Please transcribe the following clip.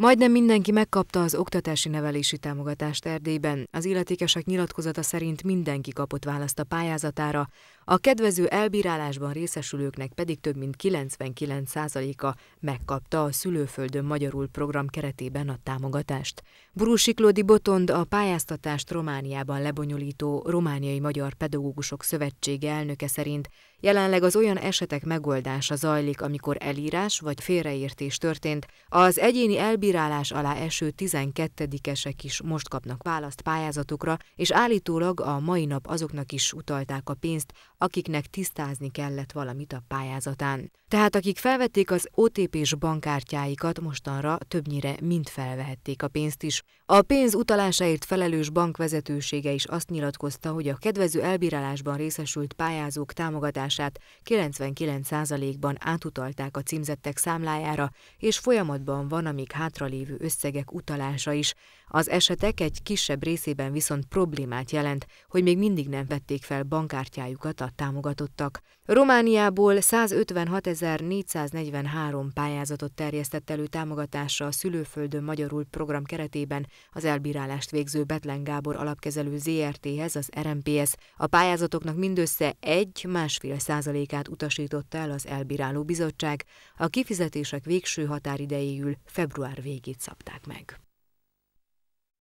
Majdnem mindenki megkapta az oktatási nevelési támogatást Erdélyben. Az illetékesek nyilatkozata szerint mindenki kapott választ a pályázatára, a kedvező elbírálásban részesülőknek pedig több mint 99%-a megkapta a Szülőföldön Magyarul program keretében a támogatást. Brús Botond a pályáztatást Romániában lebonyolító Romániai Magyar Pedagógusok Szövetsége elnöke szerint jelenleg az olyan esetek megoldása zajlik, amikor elírás vagy félreértés történt, az egyéni elbírálás alá eső 12-esek is most kapnak választ pályázatokra, és állítólag a mai nap azoknak is utalták a pénzt, akiknek tisztázni kellett valamit a pályázatán. Tehát akik felvették az OTP-s bankkártyáikat, mostanra többnyire mind felvehették a pénzt is. A pénz utalásáért felelős bankvezetősége is azt nyilatkozta, hogy a kedvező elbírálásban részesült pályázók támogatását 99%-ban átutalták a címzettek számlájára, és folyamatban van a még hátralévő összegek utalása is. Az esetek egy kisebb részében viszont problémát jelent, hogy még mindig nem vették fel bankkártyájukat a alatt támogatottak. Romániából 156.443 pályázatot terjesztett elő támogatásra a Szülőföldön Magyarul program keretében az elbírálást végző Betlen Gábor alapkezelő ZRT-hez er az RMPS. A pályázatoknak mindössze egy másfél százalékát utasította el az elbíráló bizottság, a kifizetések végső határidejéül február végét szabták meg.